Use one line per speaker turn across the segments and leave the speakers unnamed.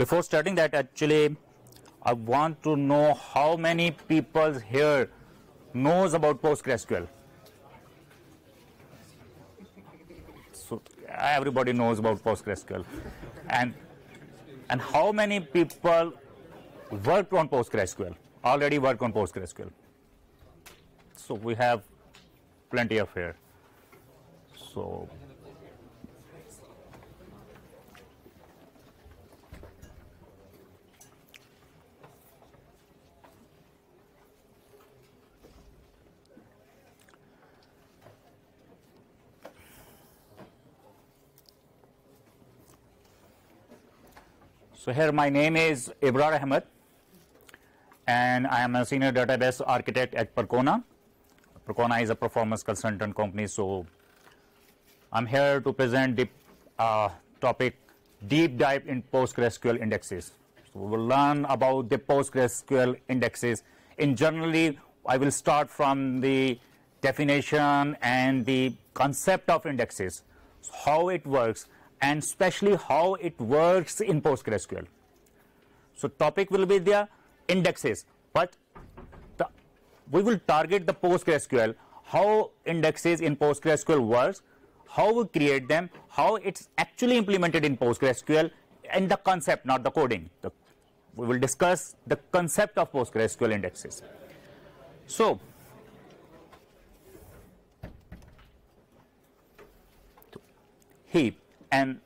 Before starting that, actually, I want to know how many people here knows about PostgreSQL. So everybody knows about PostgreSQL, and and how many people worked on PostgreSQL already work on PostgreSQL. So we have plenty of here. So So here my name is Ibrar Ahmed and I am a senior database architect at Percona. Percona is a performance consultant company. So I'm here to present the uh, topic deep dive in PostgreSQL indexes. So we will learn about the PostgreSQL indexes. In generally, I will start from the definition and the concept of indexes, how it works, and especially how it works in PostgreSQL. So topic will be there, indexes, but the, we will target the PostgreSQL, how indexes in PostgreSQL works, how we create them, how it's actually implemented in PostgreSQL, and the concept, not the coding. The, we will discuss the concept of PostgreSQL indexes. So, heap and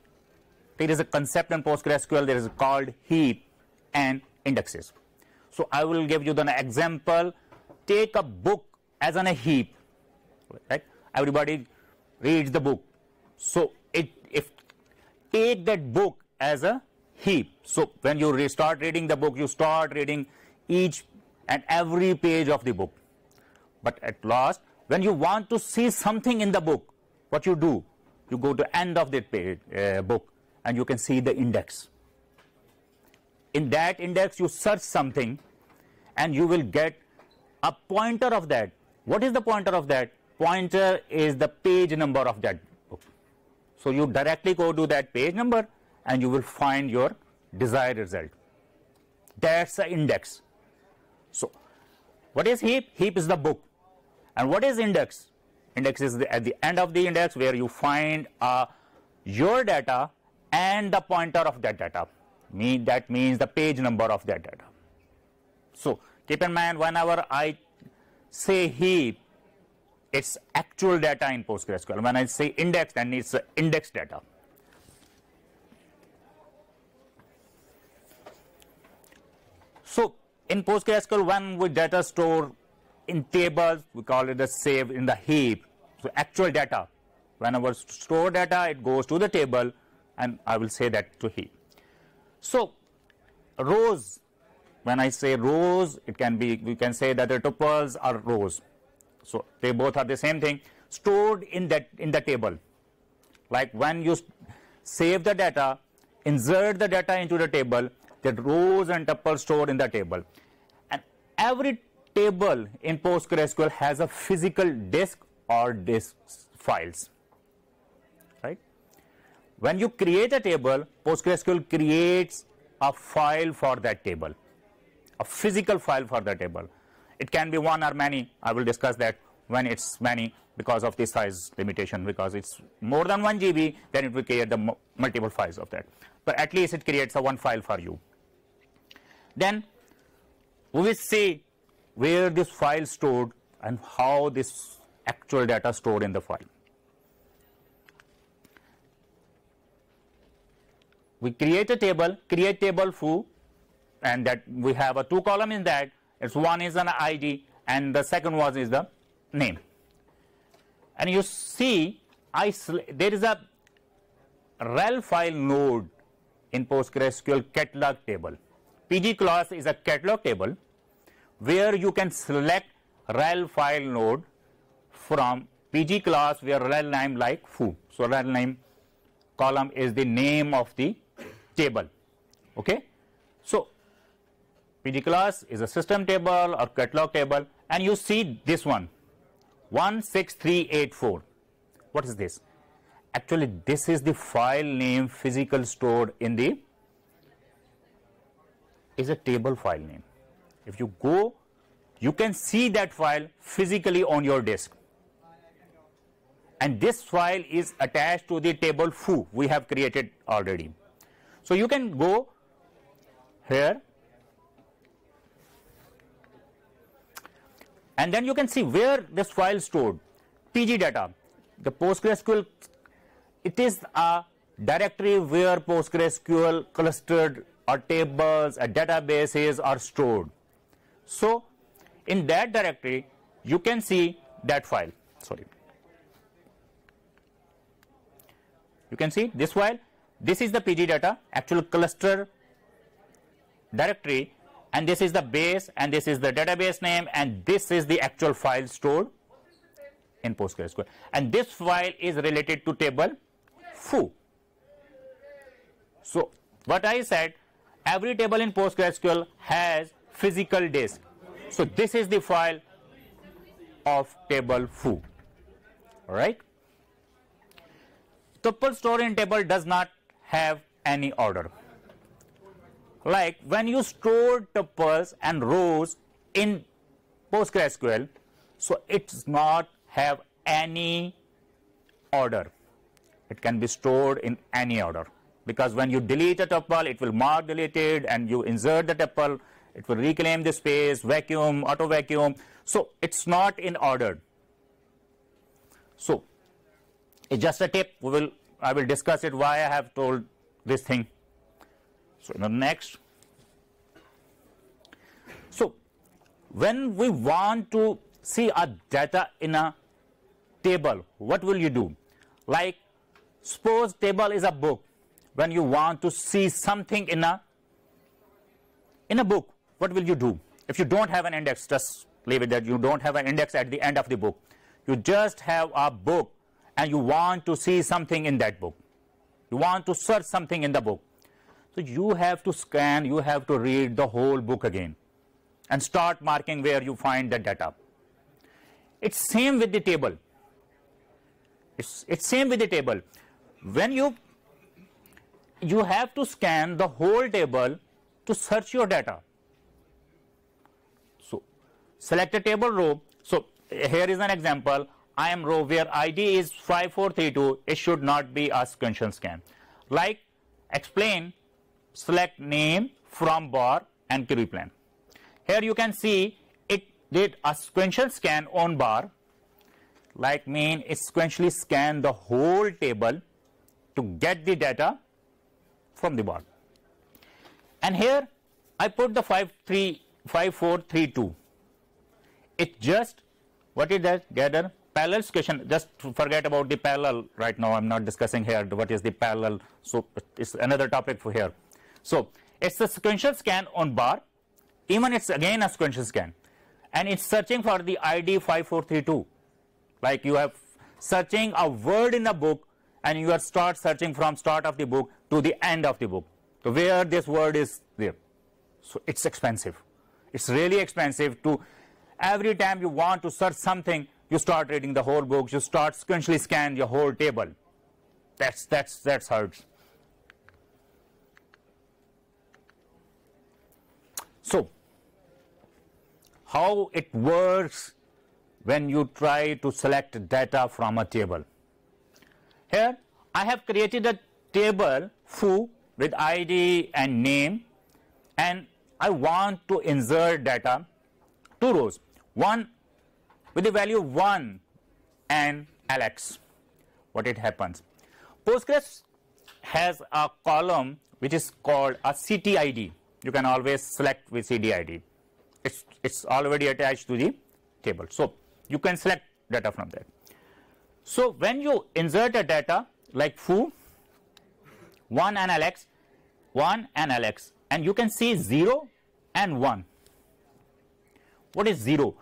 there is a concept in PostgreSQL there is called heap and indexes. So I will give you an example. Take a book as an a heap, right? Everybody reads the book. So it if take that book as a heap. So when you start reading the book, you start reading each and every page of the book. But at last, when you want to see something in the book, what you do? you go to end of that page, uh, book and you can see the index. In that index, you search something and you will get a pointer of that. What is the pointer of that? Pointer is the page number of that book. So you directly go to that page number and you will find your desired result. That's the index. So what is heap? Heap is the book. And what is index? index is the, at the end of the index where you find uh, your data and the pointer of that data. Mean, that means the page number of that data. So keep in mind whenever I say heap, it's actual data in PostgreSQL. When I say index, then it's index data. So in PostgreSQL, when we data store in tables, we call it the save in the heap. So actual data, whenever store data, it goes to the table and I will say that to heap. So rows, when I say rows, it can be, we can say that the tuples are rows. So they both are the same thing stored in that in the table. Like when you save the data, insert the data into the table, that rows and tuples stored in the table. And every table in PostgreSQL has a physical disk or disk files. Right? When you create a table, PostgreSQL creates a file for that table, a physical file for the table. It can be one or many. I will discuss that when it's many because of the size limitation, because it's more than 1 GB, then it will create the multiple files of that. But at least it creates a one file for you. Then we will see where this file stored and how this actual data stored in the file. We create a table, create table foo, and that we have a two column in that. It's one is an ID and the second one is the name. And you see, I there is a rel file node in PostgreSQL catalog table. PG class is a catalog table where you can select rel file node from PG class where rel name like foo. So, rel name column is the name of the table. Okay. So, PG class is a system table or catalog table and you see this one 16384. What is this? Actually, this is the file name physical stored in the is a table file name. If you go, you can see that file physically on your disk. And this file is attached to the table foo we have created already. So you can go here and then you can see where this file stored pg data the postgresql it is a directory where postgresql clustered or tables or databases are stored so in that directory you can see that file sorry you can see this file this is the pg data actual cluster directory and this is the base and this is the database name and this is the actual file stored in PostgreSQL and this file is related to table foo. So what I said every table in PostgreSQL has physical disk. So, this is the file of table foo, right. Tuple storing in table does not have any order. Like when you store tuples and rows in PostgreSQL, so it does not have any order. It can be stored in any order because when you delete a tuple, it will mark deleted and you insert the tuple, it will reclaim the space, vacuum, auto vacuum. So it's not in order. So it's just a tip. We will I will discuss it why I have told this thing. So in the next. So when we want to see our data in a table, what will you do? Like suppose table is a book. When you want to see something in a in a book, what will you do? If you don't have an index, just leave it that you don't have an index at the end of the book. You just have a book and you want to see something in that book. You want to search something in the book. So you have to scan, you have to read the whole book again and start marking where you find the data. It's same with the table. It's, it's same with the table. When you, you have to scan the whole table to search your data select a table row. So here is an example. I am row where ID is 5432. It should not be a sequential scan. Like explain, select name from bar and query plan. Here you can see it did a sequential scan on bar. Like mean it sequentially scanned the whole table to get the data from the bar. And here I put the 535432 it just what is that? gather parallel question. Just forget about the parallel right now. I'm not discussing here what is the parallel. So it's another topic for here. So it's a sequential scan on bar. Even it's again a sequential scan, and it's searching for the ID 5432. Like you have searching a word in a book, and you are start searching from start of the book to the end of the book. So where this word is there. So it's expensive. It's really expensive to every time you want to search something, you start reading the whole book, you start sequentially scan your whole table. That's, that's, that's hard. So, how it works when you try to select data from a table. Here, I have created a table foo with ID and name and I want to insert data two rows, one with the value 1 and Alex. What it happens? Postgres has a column which is called a CTID. You can always select with CTID. It's, it's already attached to the table. So you can select data from there. So when you insert a data like foo, 1 and Alex, 1 and Alex, and you can see 0 and 1. What is 0?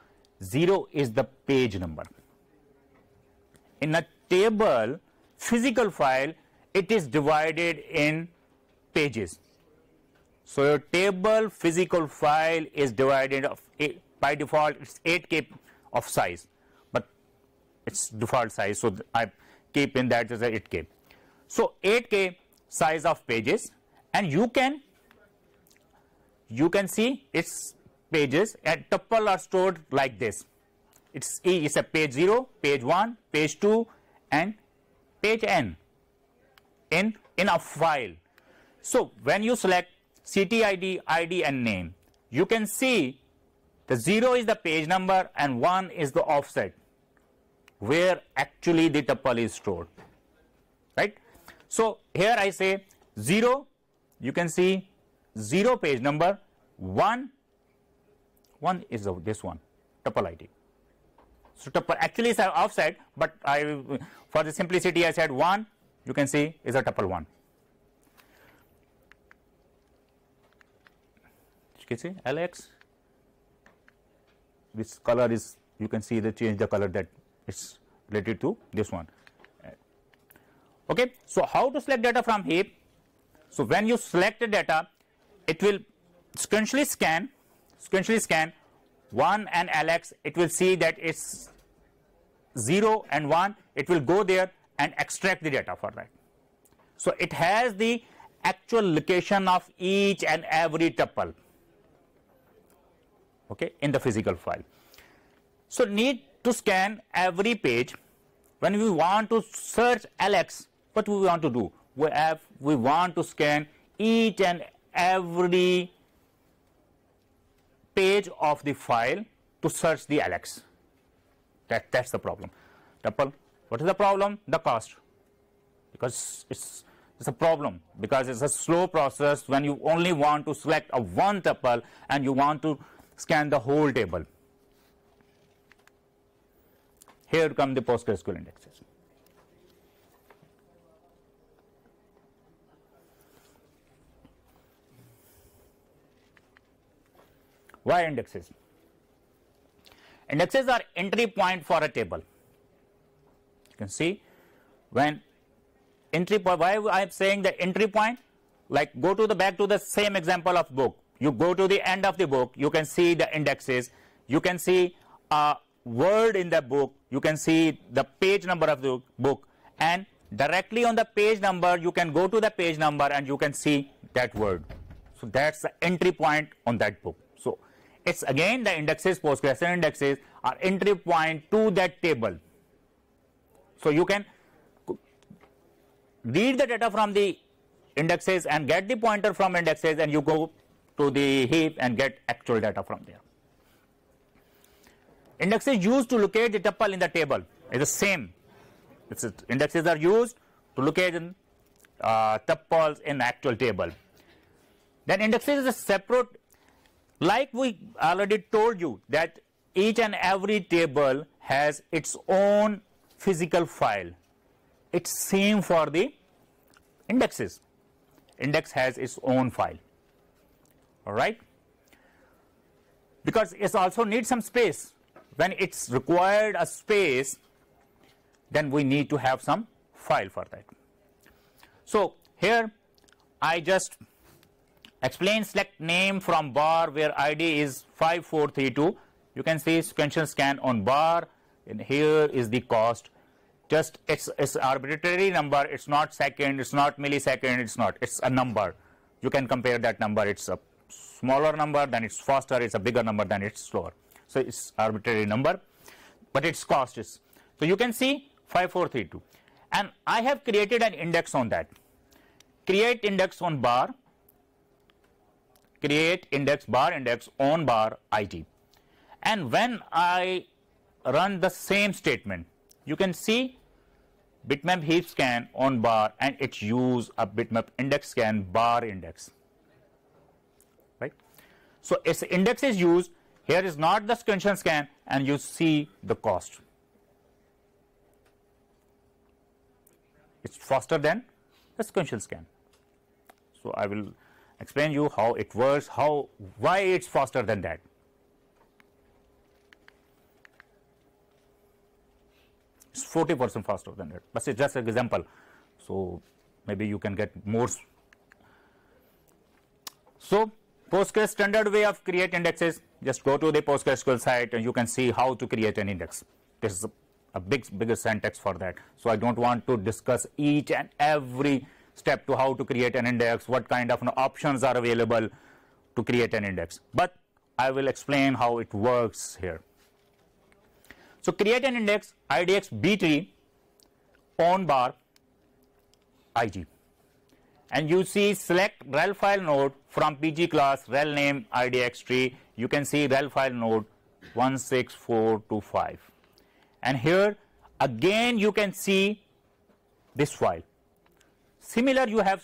0 is the page number. In a table physical file, it is divided in pages. So, your table physical file is divided of eight, by default it's 8k of size, but it's default size. So, I keep in that as 8k. So, 8k size of pages and you can you can see it's pages at tuple are stored like this. It's, is a page 0, page 1, page 2 and page n in, in a file. So when you select CTID, ID and name, you can see the 0 is the page number and 1 is the offset where actually the tuple is stored, right. So here I say 0, you can see 0 page number, 1 one is this one, tuple ID. So tuple actually is offset, but I for the simplicity I said one. You can see is a tuple one. You can see LX. This color is you can see the change the color that it's related to this one. Okay. So how to select data from heap? So when you select the data, it will sequentially scan sequentially scan 1 and Alex, it will see that it's 0 and 1, it will go there and extract the data for that. So it has the actual location of each and every tuple okay, in the physical file. So need to scan every page when we want to search Alex, what we want to do? We, have, we want to scan each and every page of the file to search the Alex. That, that's the problem. Tuple, what is the problem? The cost. Because it's, it's a problem, because it's a slow process when you only want to select a one tuple and you want to scan the whole table. Here come the PostgreSQL indexes. Why indexes? Indexes are entry point for a table. You can see when entry point, why I am saying the entry point? Like go to the back to the same example of book. You go to the end of the book, you can see the indexes, you can see a word in the book, you can see the page number of the book and directly on the page number you can go to the page number and you can see that word. So that's the entry point on that book. It's again the indexes, Postgres indexes are entry point to that table. So you can read the data from the indexes and get the pointer from indexes and you go to the heap and get actual data from there. Indexes used to locate the tuple in the table is the same. It's, indexes are used to locate in, uh, tuples in actual table. Then indexes is a separate like we already told you that each and every table has its own physical file. It's same for the indexes. Index has its own file. All right. Because it also needs some space. When it's required a space, then we need to have some file for that. So here I just Explain select name from bar where ID is 5432. You can see sequential scan on bar and here is the cost. Just it's, it's arbitrary number. It's not second. It's not millisecond. It's not. It's a number. You can compare that number. It's a smaller number, than it's faster. It's a bigger number, than it's slower. So it's arbitrary number, but its cost is. So you can see 5432 and I have created an index on that. Create index on bar create index bar index on bar id. And when I run the same statement, you can see bitmap heap scan on bar and it use a bitmap index scan bar index. Right? So its index is used, here is not the sequential scan and you see the cost. It's faster than the sequential scan. So I will explain you how it works, how why it's faster than that. It's 40 percent faster than that, but it's just an example. So, maybe you can get more. So, Postgres standard way of create indexes, just go to the PostgreSQL site and you can see how to create an index. This is a, a big, bigger syntax for that. So, I do not want to discuss each and every step to how to create an index, what kind of options are available to create an index. But I will explain how it works here. So create an index IDX B tree on bar IG and you see select rel file node from PG class rel name IDX tree you can see rel file node 16425 and here again you can see this file Similar you have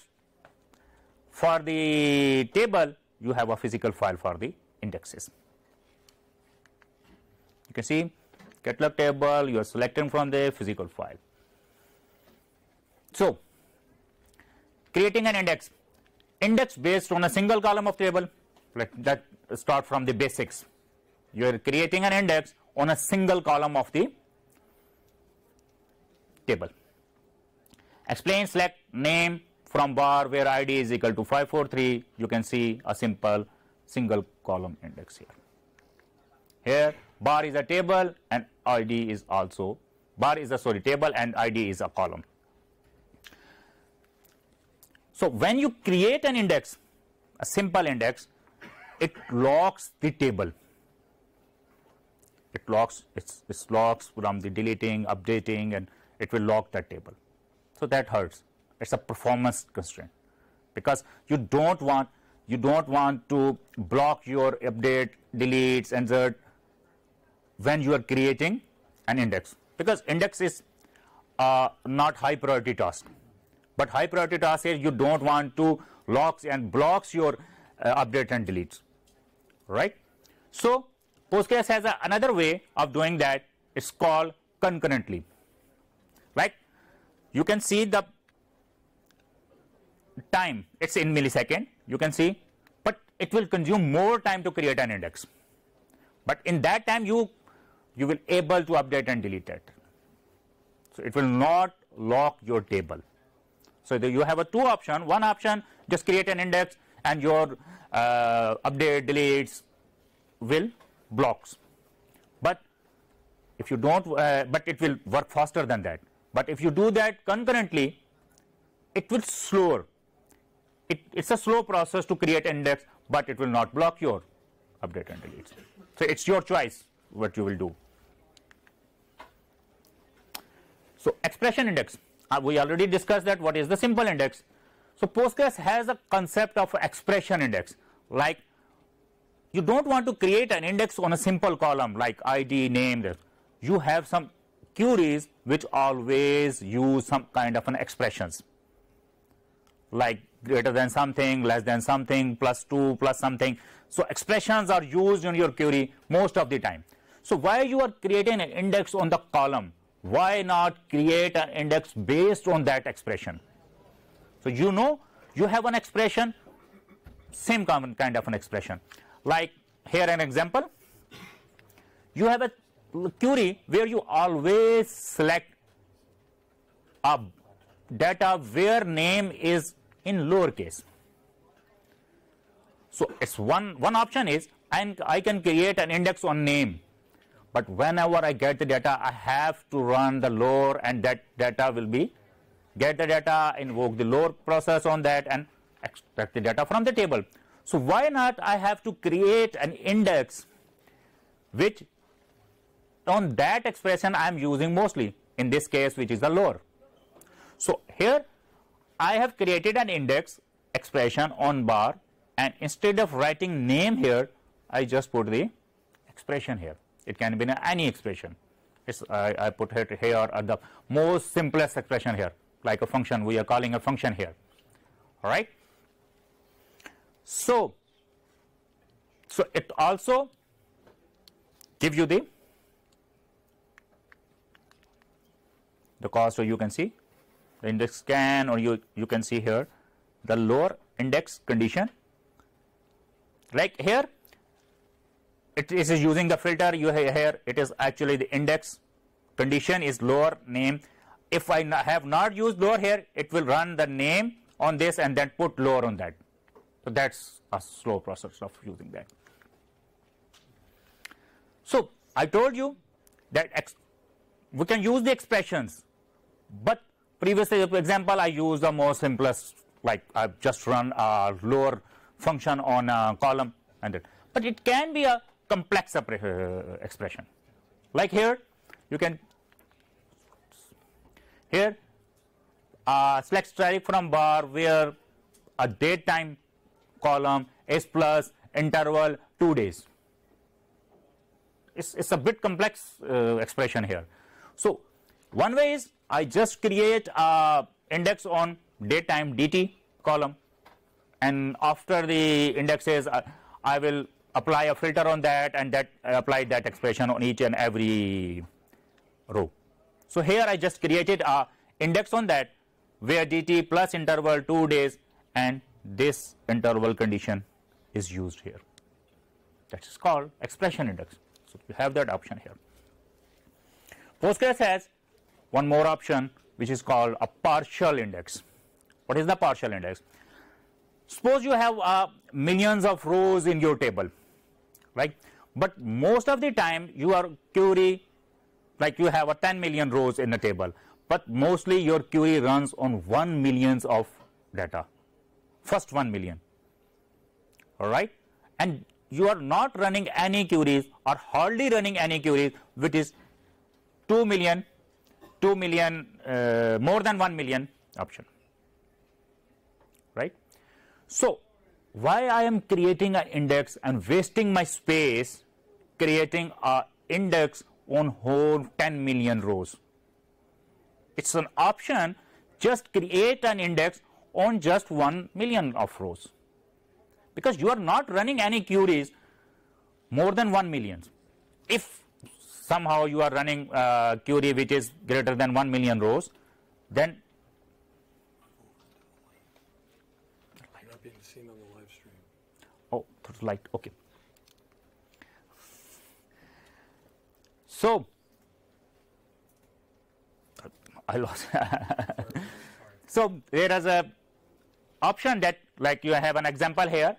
for the table you have a physical file for the indexes. You can see catalog table you are selecting from the physical file. So, creating an index, index based on a single column of table like that start from the basics. You are creating an index on a single column of the table. Explain select name from bar where id is equal to 543. You can see a simple single column index here. Here bar is a table and id is also bar is a sorry table and id is a column. So, when you create an index, a simple index, it locks the table. It locks, it's, it locks from the deleting, updating and it will lock that table. So that hurts. It's a performance constraint because you don't want you don't want to block your update, deletes, insert when you are creating an index because index is uh, not high priority task. But high priority task is you don't want to locks and blocks your uh, update and deletes, right? So Postgres has a, another way of doing that. It's called concurrently, right? you can see the time it is in millisecond you can see but it will consume more time to create an index but in that time you you will able to update and delete it so it will not lock your table so you have a two option one option just create an index and your uh, update deletes will blocks but if you don't uh, but it will work faster than that but if you do that concurrently, it will slower. It, it's a slow process to create index, but it will not block your update and deletes. So it's your choice what you will do. So expression index, uh, we already discussed that what is the simple index. So Postgres has a concept of expression index like you don't want to create an index on a simple column like ID, name, you have some theories which always use some kind of an expressions like greater than something, less than something, plus 2, plus something. So, expressions are used in your query most of the time. So, why you are creating an index on the column? Why not create an index based on that expression? So, you know you have an expression, same kind of an expression. Like here an example, you have a query where you always select a data where name is in lowercase. So it's one one option is and I can create an index on name, but whenever I get the data, I have to run the lower and that data will be get the data, invoke the lower process on that and extract the data from the table. So why not I have to create an index which on that expression I am using mostly in this case which is the lower. So here I have created an index expression on bar and instead of writing name here I just put the expression here it can be any expression it's I, I put it here at the most simplest expression here like a function we are calling a function here all right so so it also gives you the the cost or you can see the index can or you, you can see here the lower index condition like here it is using the filter you here it is actually the index condition is lower name if I have not used lower here it will run the name on this and then put lower on that so that's a slow process of using that so I told you that we can use the expressions but previously example, I used the more simplest, like I've just run a lower function on a column and it. But it can be a complex uh, expression. Like here, you can, here, uh, select stripe from bar where a date time column s plus interval 2 days. It's, it's a bit complex uh, expression here. So, one way is I just create a index on daytime dt column and after the indexes is, I will apply a filter on that and that apply that expression on each and every row. So here I just created a index on that where dt plus interval 2 days and this interval condition is used here that is called expression index. So you have that option here. Postgres has one more option which is called a partial index. What is the partial index? Suppose you have uh, millions of rows in your table, right? But most of the time you are query, like you have a 10 million rows in the table, but mostly your query runs on 1 millions of data, first 1 million, all right? And you are not running any queries or hardly running any queries which is 2 million 2 million, uh, more than 1 million option, right. So, why I am creating an index and wasting my space creating an index on whole 10 million rows. It's an option just create an index on just 1 million of rows because you are not running any queries more than 1 million. If somehow you are running uh, query which is greater than 1 million rows then not being seen on the live stream oh light okay so I lost so there is a option that like you have an example here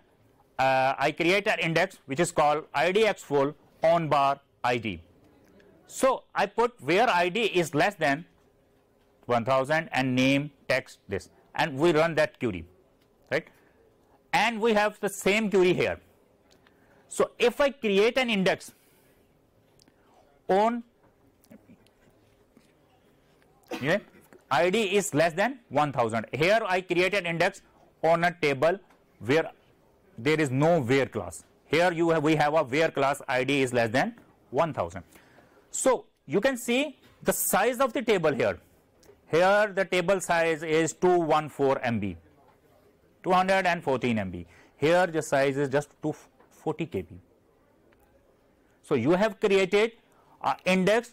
uh, I create an index which is called idx full on bar id so, I put where id is less than 1000 and name text this and we run that query right and we have the same query here. So, if I create an index on yeah, id is less than 1000 here I create an index on a table where there is no where class here you have, we have a where class id is less than 1000 so you can see the size of the table here. Here the table size is 214 MB, 214 MB. Here the size is just 240 KB. So you have created an index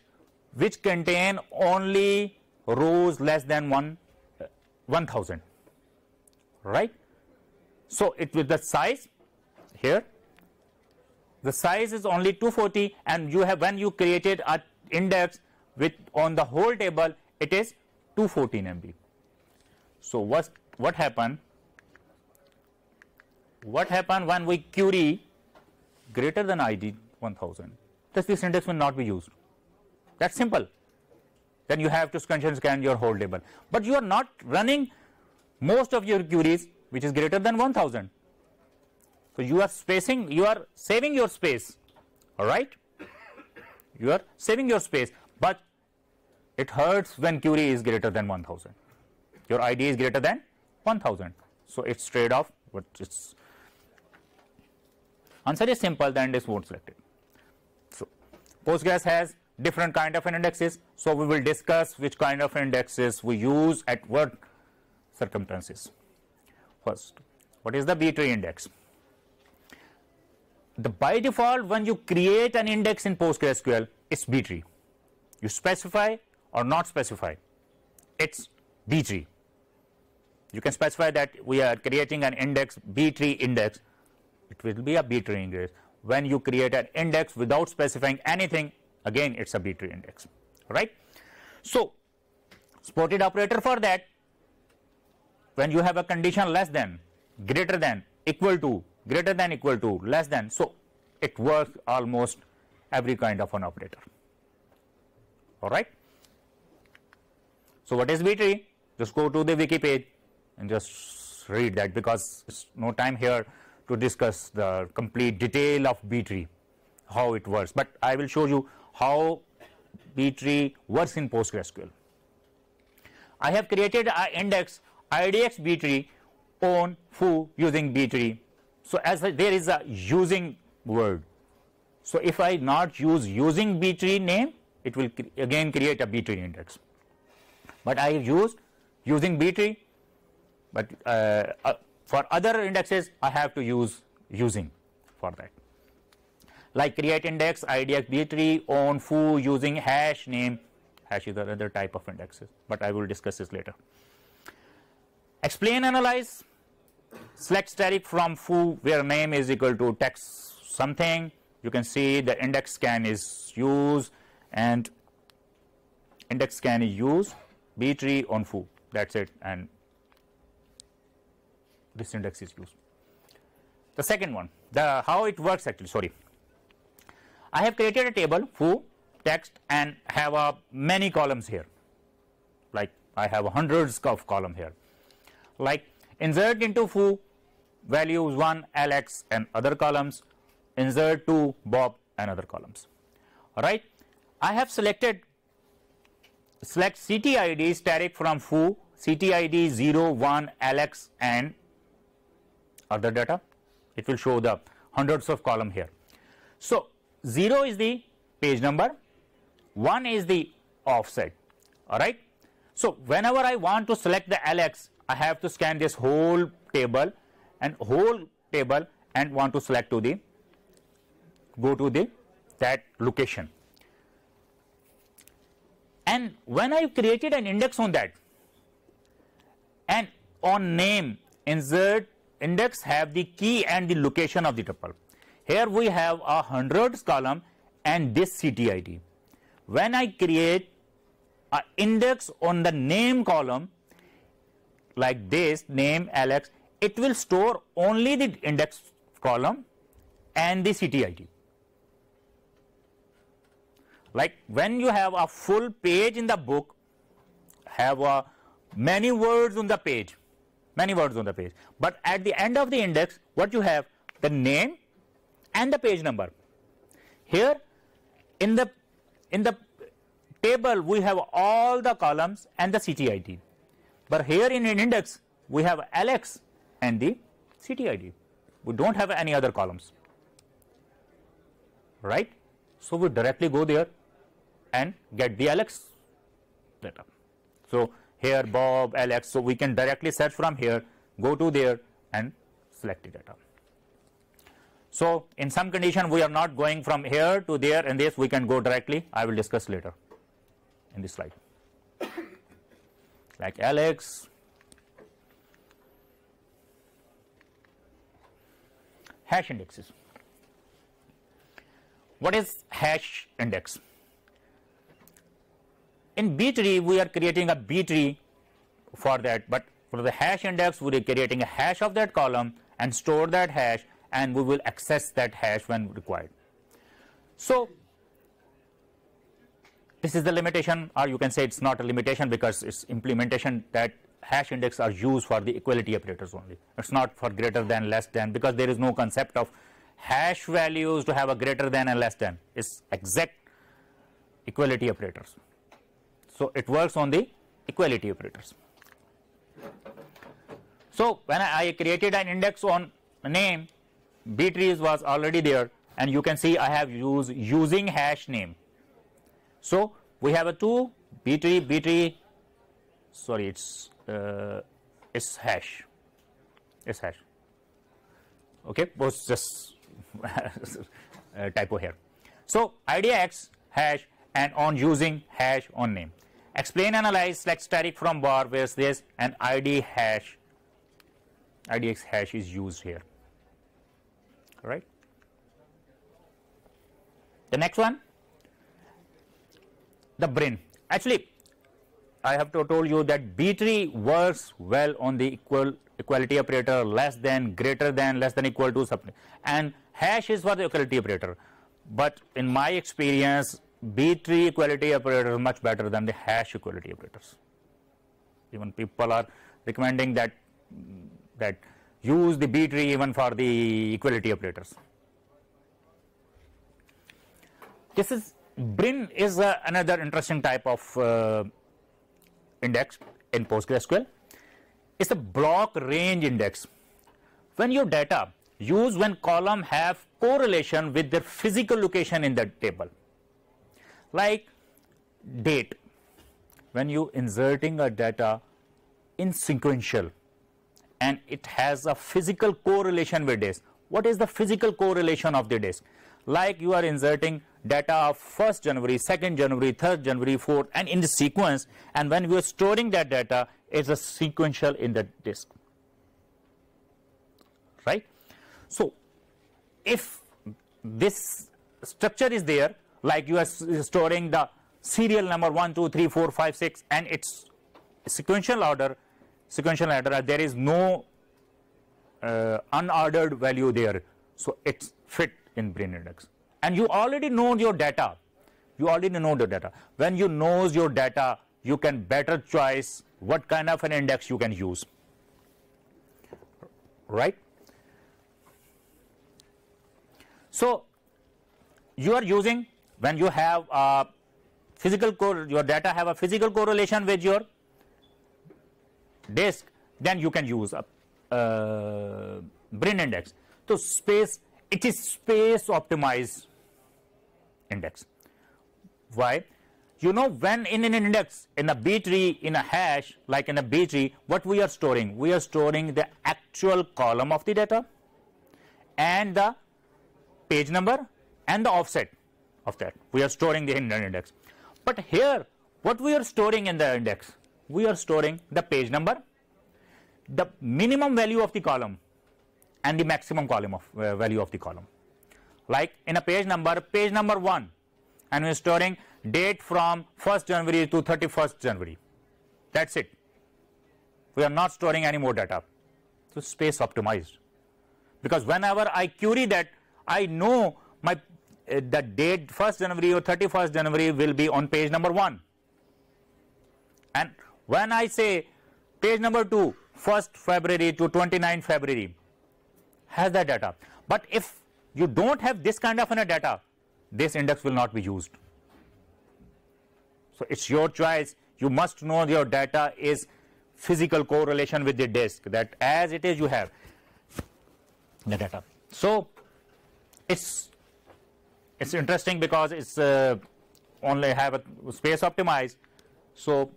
which contain only rows less than one, uh, 1000, right? So it with the size here the size is only 240 and you have when you created an index with on the whole table it is 214 MB. So what what happened? What happened when we query greater than ID 1000? Thus this index will not be used. That's simple. Then you have to scan scan your whole table, but you are not running most of your queries which is greater than 1000. So, you are spacing, you are saving your space, all right. You are saving your space, but it hurts when Curie is greater than 1000. Your ID is greater than 1000. So, it is trade off, but it is answer is simple, the index is won't selected. So, Postgres has different kind of indexes. So, we will discuss which kind of indexes we use at what circumstances. First, what is the B tree index? the by default when you create an index in PostgreSQL, it's B tree. You specify or not specify, it's B tree. You can specify that we are creating an index B tree index, it will be a B tree index. When you create an index without specifying anything, again it's a B tree index, right? So, spotted operator for that, when you have a condition less than, greater than, equal to, greater than equal to less than. So, it works almost every kind of an operator all right. So, what is B-tree? Just go to the wiki page and just read that because it's no time here to discuss the complete detail of B-tree, how it works, but I will show you how B-tree works in PostgreSQL. I have created an index IDX B-tree on foo using B-tree so, as a, there is a using word. So, if I not use using B tree name, it will cre again create a B tree index. But I used using B tree, but uh, uh, for other indexes, I have to use using for that. Like create index, IDX B tree, own foo, using hash name, hash is another type of indexes, but I will discuss this later. Explain analyze select steric from foo where name is equal to text something you can see the index scan is used and index scan is used b tree on foo that's it and this index is used the second one the how it works actually sorry i have created a table foo text and have a uh, many columns here like i have hundreds of column here like Insert into foo values 1, Alex and other columns. Insert 2, Bob and other columns. All right. I have selected select CTID static from foo CTID 0, 1, Alex and other data. It will show the hundreds of column here. So, 0 is the page number, 1 is the offset. All right. So, whenever I want to select the Alex, I have to scan this whole table and whole table and want to select to the go to the that location. And when I created an index on that and on name insert index have the key and the location of the tuple. Here we have a hundreds column and this CTID. When I create an index on the name column like this name Alex, it will store only the index column and the CTID. Like when you have a full page in the book, have many words on the page, many words on the page. But at the end of the index, what you have the name and the page number. Here in the in the table we have all the columns and the CTID. But here in an index, we have Alex and the city ID. We don't have any other columns, right? So we directly go there and get the Alex data. So here Bob, Alex, so we can directly search from here, go to there and select the data. So in some condition, we are not going from here to there and this, we can go directly. I will discuss later in this slide like Alex. hash indexes. What is hash index? In B tree, we are creating a B tree for that, but for the hash index, we are creating a hash of that column and store that hash and we will access that hash when required. So, this is the limitation or you can say it's not a limitation because it's implementation that hash index are used for the equality operators only. It's not for greater than, less than because there is no concept of hash values to have a greater than and less than. It's exact equality operators. So, it works on the equality operators. So, when I, I created an index on name, B trees was already there and you can see I have used using hash name so, we have a 2 B three B three, sorry it is uh, hash S hash okay was just uh, typo here. So, idea X hash and on using hash on name explain analyze select static from bar where this and id hash idx hash is used here right the next one the brain. Actually, I have to told you that B tree works well on the equal equality operator, less than, greater than, less than equal to, and hash is for the equality operator. But in my experience, B tree equality operator is much better than the hash equality operators. Even people are recommending that that use the B tree even for the equality operators. This is Brin is uh, another interesting type of uh, index in PostgreSQL. It's a block range index. When your data use, when column have correlation with their physical location in the table, like date. When you inserting a data in sequential and it has a physical correlation with disk. What is the physical correlation of the disk? like you are inserting data of 1st January, 2nd January, 3rd January, 4th and in the sequence and when we are storing that data it's a sequential in the disk right. So if this structure is there like you are storing the serial number 1, 2, 3, 4, 5, 6 and its sequential order sequential order there is no uh, unordered value there. So, it's fit in brain index. And you already know your data. You already know the data. When you knows your data, you can better choice what kind of an index you can use. Right? So you are using when you have a physical your data have a physical correlation with your disk, then you can use a uh, brain index. So space it is space optimized index. Why? You know when in, an index, in a B tree, in a hash, like in a B tree, what we are storing? We are storing the actual column of the data and the page number and the offset of that. We are storing the index. But here, what we are storing in the index? We are storing the page number, the minimum value of the column and the maximum column of uh, value of the column. Like in a page number, page number 1 and we are storing date from 1st January to 31st January. That is it. We are not storing any more data. So, space optimized because whenever I query that I know my uh, the date 1st January or 31st January will be on page number 1 and when I say page number 2 1st February to 29 February has that data. But if you do not have this kind of a data, this index will not be used. So, it is your choice. You must know your data is physical correlation with the disk that as it is you have the data. So, it's it's interesting because it's uh, only have a space optimized. So,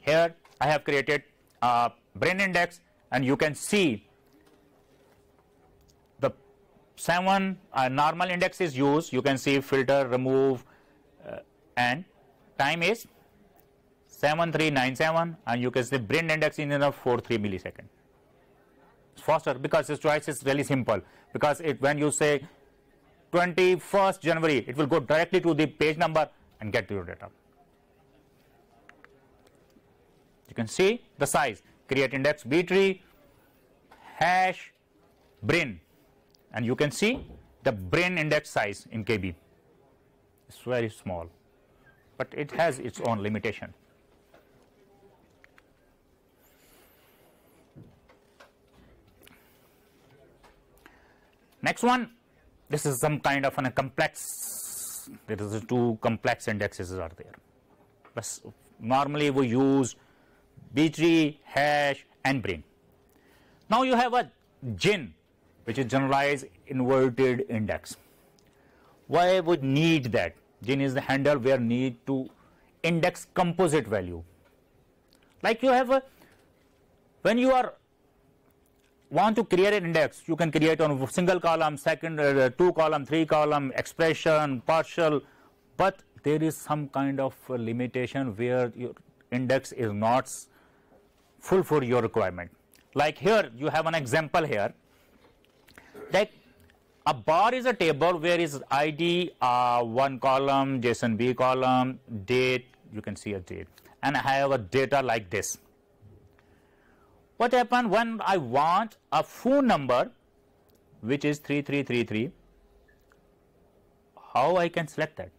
here I have created a brain index and you can see 7 uh, normal index is used you can see filter remove uh, and time is 7397 and you can see brain index in the 43 millisecond faster because this choice is really simple because it when you say 21st January it will go directly to the page number and get your data you can see the size create index b tree hash brin and you can see the brain index size in KB is very small, but it has its own limitation. Next one, this is some kind of an, a complex, there is two complex indexes are there. But normally we use B 3 hash and brain. Now you have a gin which is generalized inverted index. Why would need that? Gene is the handle where need to index composite value. Like you have a, when you are want to create an index, you can create on single column, second, uh, two column, three column, expression, partial, but there is some kind of uh, limitation where your index is not full for your requirement. Like here, you have an example here like a bar is a table where is ID, uh, one column, JSON B column, date, you can see a date, and I have a data like this. What happened when I want a phone number, which is 3333, how I can select that?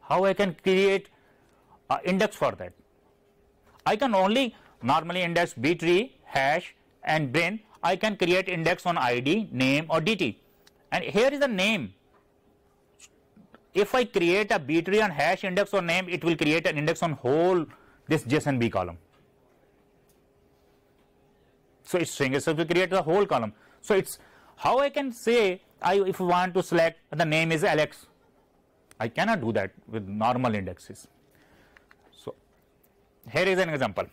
How I can create an index for that? I can only normally index B tree, hash, and bin I can create index on id, name or dt. And here is the name. If I create a B tree on hash index or name, it will create an index on whole this B column. So its string itself will create the whole column. So it's how I can say I if want to select the name is Alex. I cannot do that with normal indexes. So here is an example.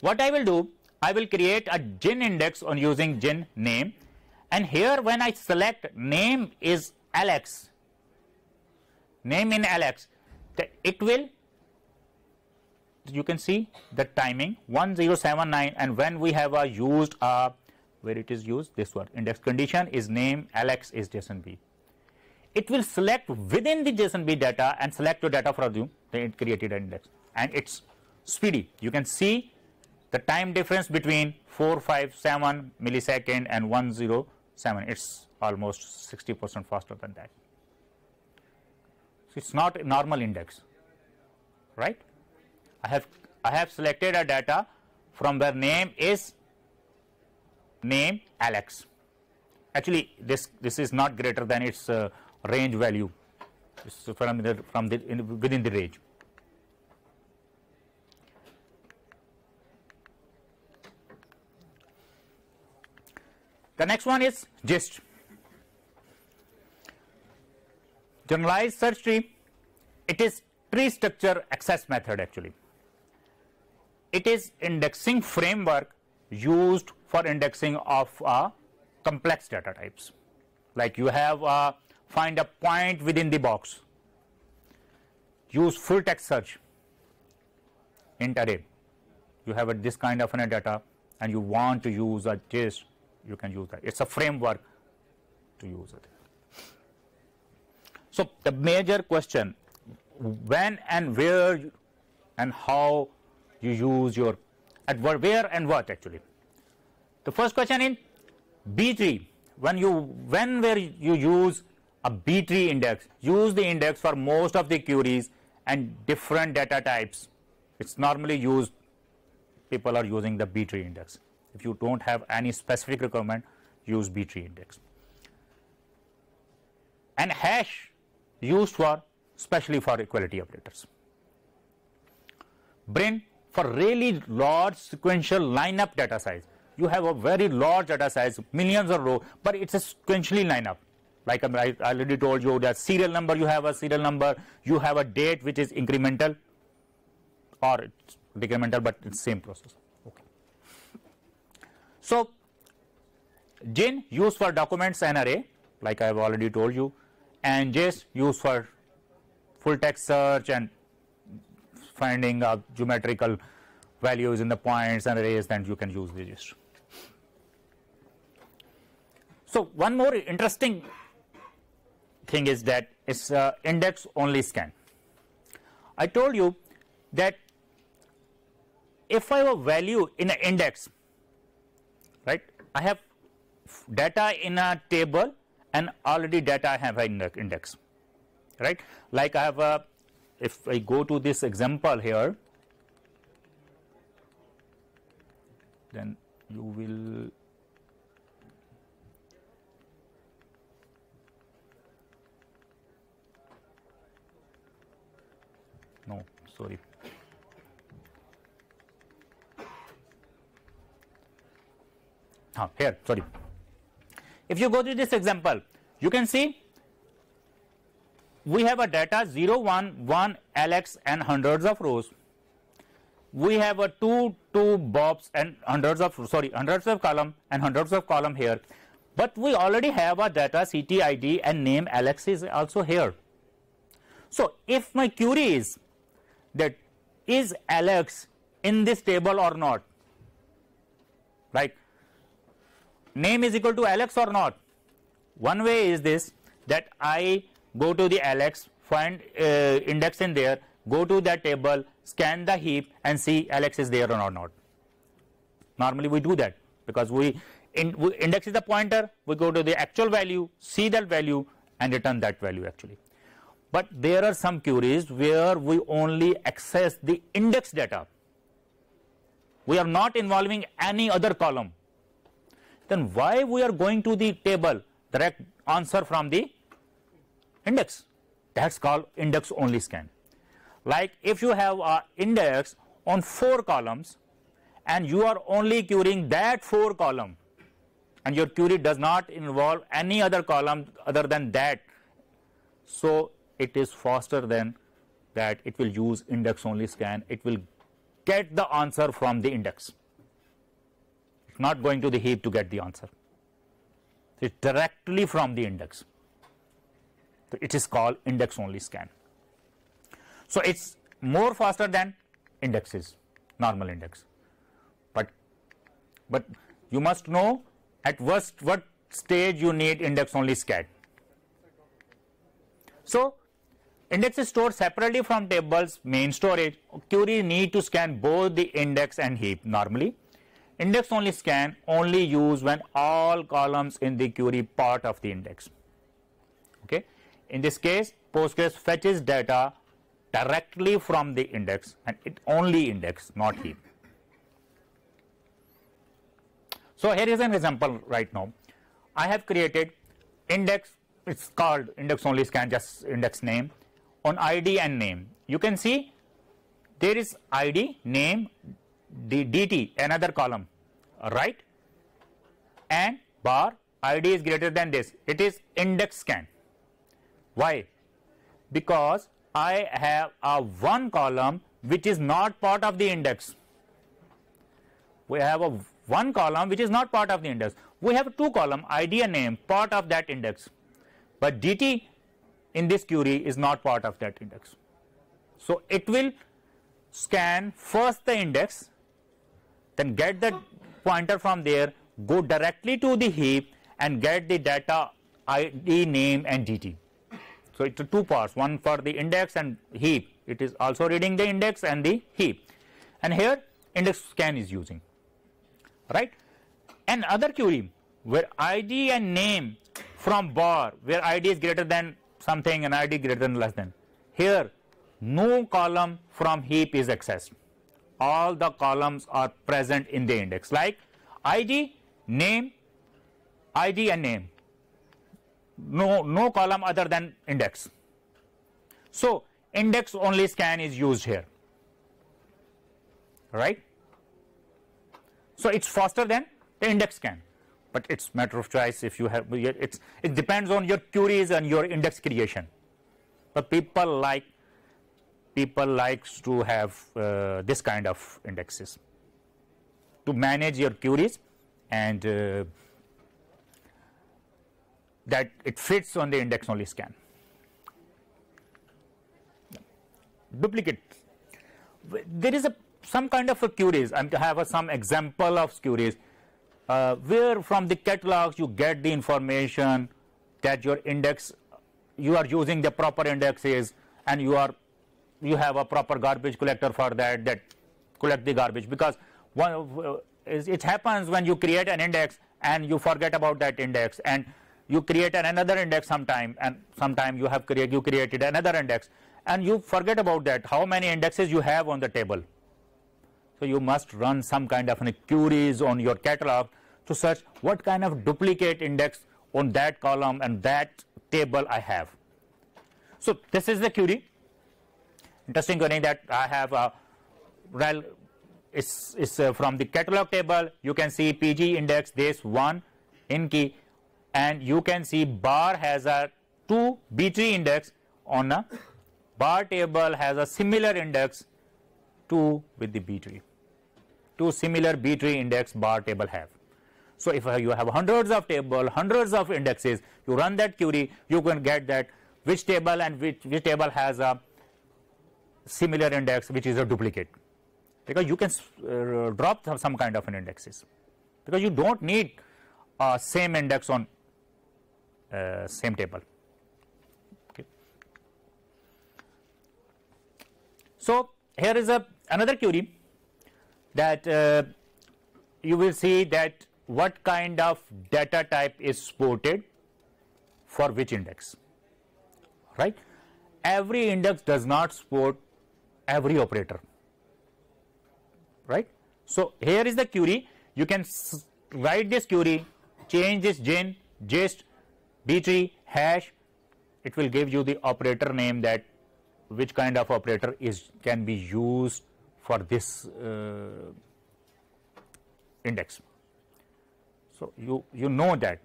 What I will do I will create a gin index on using gin name. And here when I select name is Alex, name in Alex, it will, you can see the timing 1079 and when we have a used a, where it is used, this one index condition is name Alex is JSONB. It will select within the JSONB data and select your data from the, the created index and it's speedy. You can see the time difference between 457 millisecond and 107 it's almost 60 percent faster than that so it's not a normal index right i have i have selected a data from where name is name alex actually this this is not greater than its uh, range value it's from the from the in, within the range The next one is GIST generalized search tree. It is tree structure access method actually. It is indexing framework used for indexing of uh, complex data types. Like you have uh, find a point within the box. Use full text search int array. You have a, this kind of an data and you want to use a gist you can use that. It's a framework to use it. So the major question, when and where and how you use your, at where and what actually. The first question in B tree, when you, when where you use a B tree index, use the index for most of the queries and different data types. It's normally used, people are using the B tree index. If you do not have any specific requirement, use B tree index. And hash used for especially for equality operators. Brain for really large sequential lineup data size. You have a very large data size, millions of rows, but it's a sequentially lineup. Like um, I already told you that serial number, you have a serial number, you have a date which is incremental or decremental, but it's same process. So, Jin used for documents and array like I have already told you and JS used for full text search and finding uh, geometrical values in the points and arrays then you can use this. So, one more interesting thing is that it's uh, index only scan. I told you that if I have a value in an index I have data in a table and already data I have in the index, right? Like I have a, if I go to this example here, then you will no sorry here sorry if you go to this example you can see we have a data 0 1 1 alex and hundreds of rows we have a 2 2 bobs and hundreds of sorry hundreds of column and hundreds of column here but we already have a data ct id and name alex is also here so if my query is that is alex in this table or not right name is equal to Alex or not. One way is this that I go to the Alex, find uh, index in there, go to that table, scan the heap and see Alex is there or not. Normally we do that because we, in, we index is the pointer, we go to the actual value, see that value and return that value actually. But there are some queries where we only access the index data. We are not involving any other column then why we are going to the table direct answer from the index that's called index only scan like if you have a index on four columns and you are only querying that four column and your query does not involve any other column other than that so it is faster than that it will use index only scan it will get the answer from the index not going to the heap to get the answer. It is directly from the index. So it is called index only scan. So it is more faster than indexes, normal index. But, but you must know at worst what stage you need index only scan. So index is stored separately from tables main storage. Query need to scan both the index and heap normally. Index only scan only use when all columns in the query part of the index. Okay. In this case, Postgres fetches data directly from the index and it only index, not heap. So here is an example right now. I have created index, it's called index only scan, just index name on ID and name. You can see there is ID, name, the dt another column right and bar id is greater than this it is index scan why because i have a one column which is not part of the index we have a one column which is not part of the index we have two column id and name part of that index but dt in this query is not part of that index so it will scan first the index then get the pointer from there, go directly to the heap and get the data ID, name and DT. So it's two parts, one for the index and heap. It is also reading the index and the heap. And here index scan is using, right? And other query where ID and name from bar where ID is greater than something and ID greater than less than. Here no column from heap is accessed all the columns are present in the index like id, name, id and name. No, no column other than index. So, index only scan is used here, right. So, it is faster than the index scan, but it is matter of choice if you have, it's, it depends on your queries and your index creation, but people like people likes to have uh, this kind of indexes to manage your queries and uh, that it fits on the index only scan. Duplicate. There is a some kind of a queries. i have a, some example of queries uh, where from the catalogs you get the information that your index you are using the proper indexes and you are you have a proper garbage collector for that that collect the garbage because one uh, it happens when you create an index and you forget about that index and you create an another index sometime and sometime you have create you created another index and you forget about that how many indexes you have on the table so you must run some kind of an queries on your catalog to search what kind of duplicate index on that column and that table I have. So this is the query Interesting query that I have uh, Well, rel is, is uh, from the catalog table. You can see PG index this one in key and you can see bar has a 2 B3 index on a bar table has a similar index 2 with the B3. Two similar B3 index bar table have. So if you have hundreds of table, hundreds of indexes, you run that query, you can get that which table and which, which table has a similar index which is a duplicate because you can uh, drop some kind of an indexes because you do not need uh, same index on uh, same table. Okay. So, here is a another query that uh, you will see that what kind of data type is supported for which index right every index does not support every operator right. So, here is the query you can write this query change this gen gist bt hash it will give you the operator name that which kind of operator is can be used for this uh, index. So, you, you know that.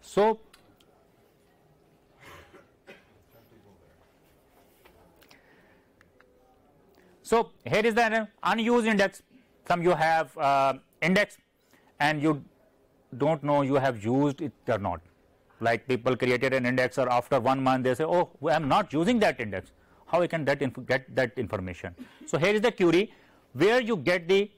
So, So here is the unused index. Some you have uh, index and you don't know you have used it or not. Like people created an index or after one month they say, oh, I am not using that index. How we can that get that information? So here is the query where you get the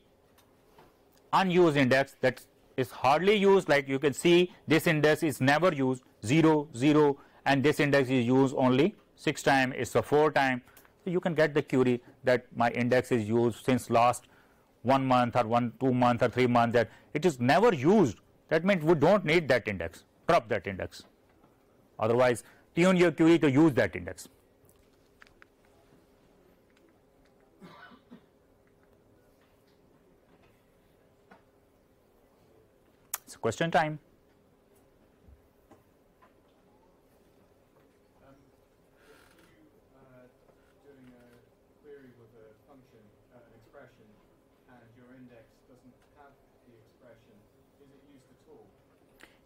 unused index that is hardly used. Like you can see this index is never used 0, 0 and this index is used only 6 times. it's a 4 time. So, you can get the query that my index is used since last one month or one, two months or three months that it is never used. That means we don't need that index, drop that index. Otherwise, tune your query to use that index. It's question time.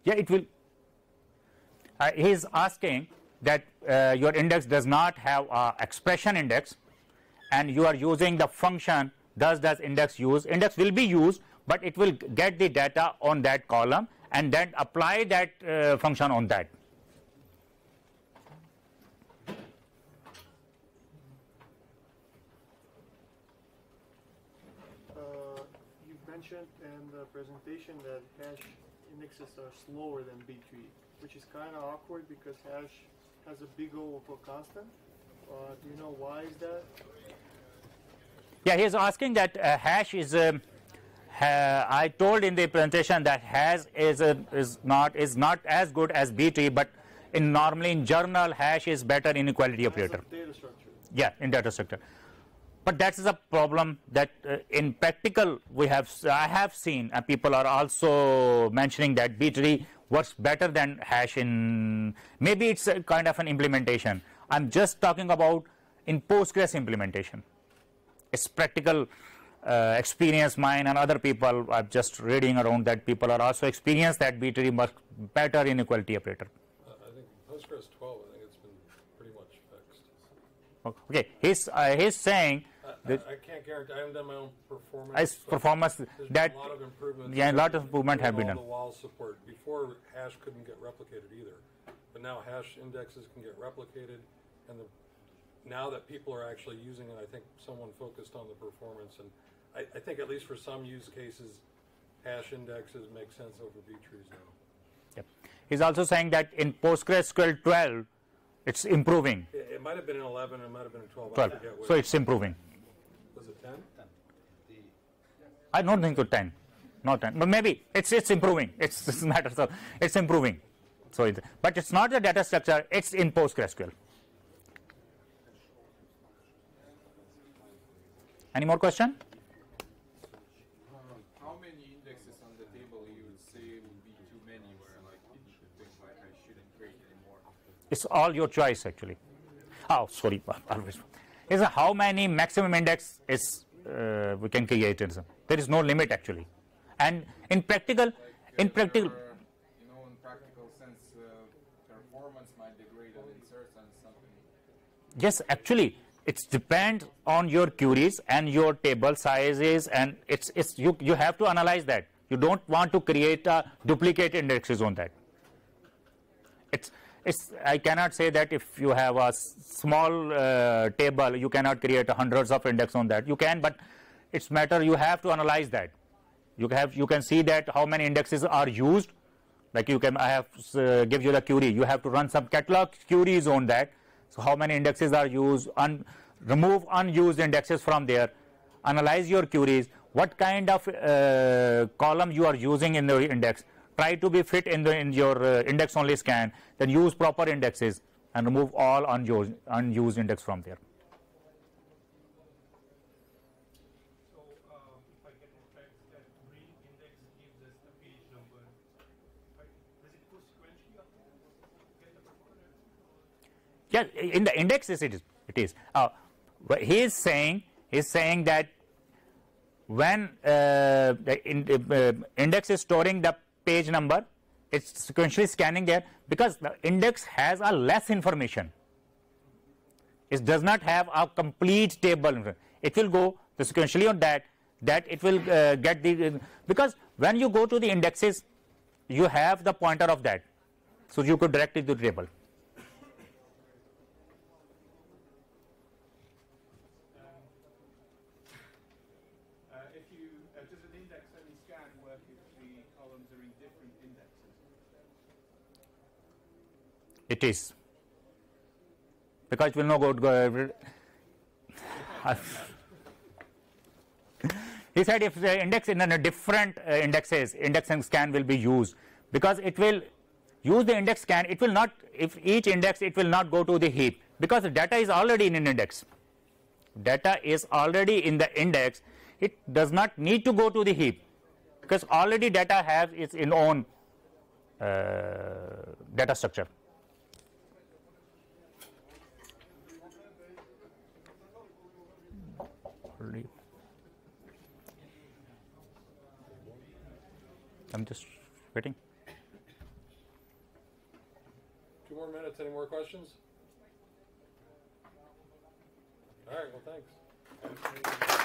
Yeah, it will. Uh, he is asking that uh, your index does not have a expression index and you are using the function thus does index use. Index will be used, but it will get the data on that column and then apply that uh, function on that. Uh, mentioned in the presentation that hash indexes are slower than B3, which is kind of awkward because hash has a big O for constant. Uh, do you know why is that? Yeah, he's asking that uh, hash is. Um, I told in the presentation that hash is a, uh, is not is not as good as b but in normally in general hash is better in equality operator. Data structure. Yeah, in data structure but that is a problem that uh, in practical we have I have seen uh, people are also mentioning that B-tree works better than hash in maybe it's a kind of an implementation I'm just talking about in Postgres implementation it's practical uh, experience mine and other people I'm just reading around that people are also experienced that B-tree works better in equality operator. I think Postgres 12 I think it's been pretty much fixed. Okay, he's, uh, he's saying I, I can't guarantee. I haven't done my own performance. that a lot of improvements. Yeah, a lot of improvement have been done. The wall support before hash couldn't get replicated either, but now hash indexes can get replicated, and the, now that people are actually using it, I think someone focused on the performance, and I, I think at least for some use cases, hash indexes make sense over B trees now. Yep. He's also saying that in PostgreSQL 12, it's improving. It, it might have been in 11, it might have been in 12. 12. So it's improving. 10? 10. I don't think to 10, not 10, but maybe it's it's improving. It's this matter so it's improving. So, but it's not the data structure. It's in PostgreSQL. Any more question? How many indexes on the table you would say would be too many It's all your choice actually. Oh, sorry, always is how many maximum index is uh, we can create in some. There is no limit actually, and in practical, uh, in practical. You know, in practical sense, uh, performance might something. Yes, actually, it's depend on your queries and your table sizes, and it's it's you you have to analyze that. You don't want to create a duplicate indexes on that. It's it's, I cannot say that if you have a small uh, table, you cannot create hundreds of index on that. You can, but it's matter you have to analyze that. You have you can see that how many indexes are used. Like you can, I have uh, give you the query. You have to run some catalog queries on that. So how many indexes are used? Un, remove unused indexes from there. Analyze your queries. What kind of uh, column you are using in the index? try to be fit in the in your uh, index only scan then use proper indexes and remove all unused unused index from there Yeah, in the indexes it is. It is. Uh, he is saying he is saying that when uh, the in, uh, uh index is storing the page number it's sequentially scanning there because the index has a less information it does not have a complete table it will go sequentially on that that it will uh, get the because when you go to the indexes you have the pointer of that so you could directly to the table It is because we will not go, go he said if the index in a different uh, indexes indexing scan will be used because it will use the index scan it will not if each index it will not go to the heap because the data is already in an index data is already in the index it does not need to go to the heap because already data has its own uh, data structure already. I'm just waiting. Two more minutes. Any more questions? All right. Well, thanks.